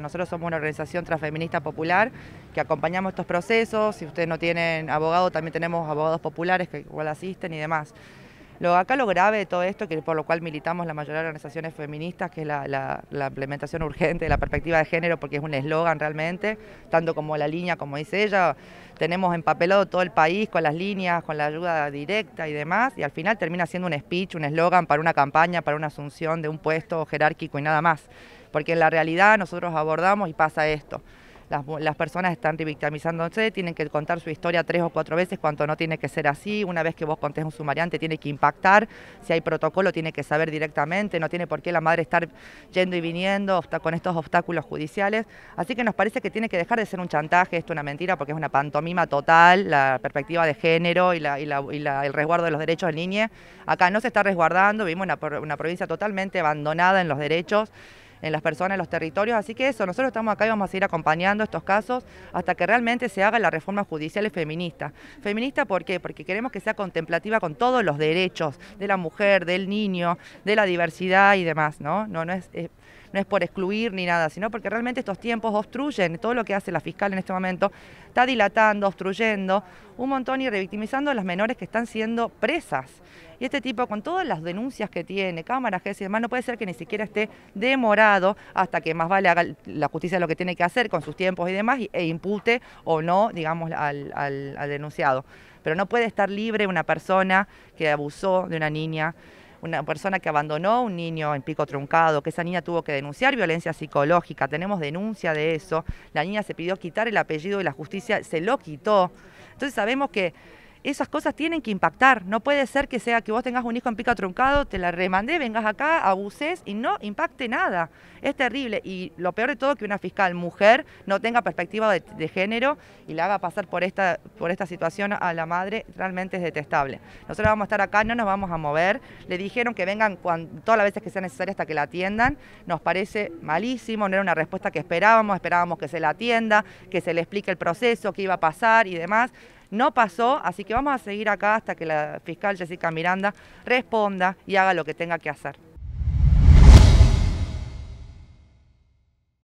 Nosotros somos una organización transfeminista popular que acompañamos estos procesos. Si ustedes no tienen abogado, también tenemos abogados populares que igual asisten y demás. Lo, acá lo grave de todo esto, que por lo cual militamos la mayoría de organizaciones feministas, que es la, la implementación urgente de la perspectiva de género, porque es un eslogan realmente, tanto como la línea, como dice ella, tenemos empapelado todo el país con las líneas, con la ayuda directa y demás, y al final termina siendo un speech, un eslogan para una campaña, para una asunción de un puesto jerárquico y nada más porque en la realidad nosotros abordamos y pasa esto. Las, personas están revictimizándose, tienen que contar su historia tres o cuatro veces cuando no tiene que ser así, una vez que vos contés un sumariante tiene que impactar, si hay protocolo tiene que saber directamente, no tiene por qué la madre estar yendo y viniendo con estos obstáculos judiciales, así que nos parece que tiene que dejar de ser un chantaje, esto es una mentira porque es una pantomima total, la perspectiva de género y, el resguardo de los derechos en línea, acá no se está resguardando, vivimos una, una provincia totalmente abandonada en los derechos, en las personas, en los territorios. Así que eso, nosotros estamos acá y vamos a seguir acompañando estos casos hasta que realmente se haga la reforma judicial y feminista. Feminista, ¿por qué? Porque queremos que sea contemplativa con todos los derechos de la mujer, del niño, de la diversidad y demás, ¿no? No, no es no es por excluir ni nada, sino porque realmente estos tiempos obstruyen todo lo que hace la fiscal en este momento, está dilatando, obstruyendo un montón y revictimizando a las menores que están siendo presas. Y este tipo, con todas las denuncias que tiene, cámaras, jefes y demás, no puede ser que ni siquiera esté demorado hasta que más vale haga la justicia lo que tiene que hacer con sus tiempos y demás e impute o no, digamos, al denunciado. Pero no puede estar libre una persona que abusó de una niña una persona que abandonó un niño en pico truncado, que esa niña tuvo que denunciar violencia psicológica, tenemos denuncia de eso, la niña se pidió quitar el apellido y la justicia se lo quitó. Entonces sabemos que esas cosas tienen que impactar. No puede ser que sea que vos tengas un hijo en pica truncado, te la remandé, vengas acá, abuses y no impacte nada. Es terrible. Y lo peor de todo que una fiscal mujer no tenga perspectiva de, género y la haga pasar por esta, por esta situación a la madre realmente es detestable. Nosotros vamos a estar acá, no nos vamos a mover. Le dijeron que vengan todas las veces que sea necesario hasta que la atiendan. Nos parece malísimo, no era una respuesta que esperábamos, esperábamos que se la atienda, que se le explique el proceso, qué iba a pasar y demás. No pasó, así que vamos a seguir acá hasta que la fiscal Jessica Miranda responda y haga lo que tenga que hacer.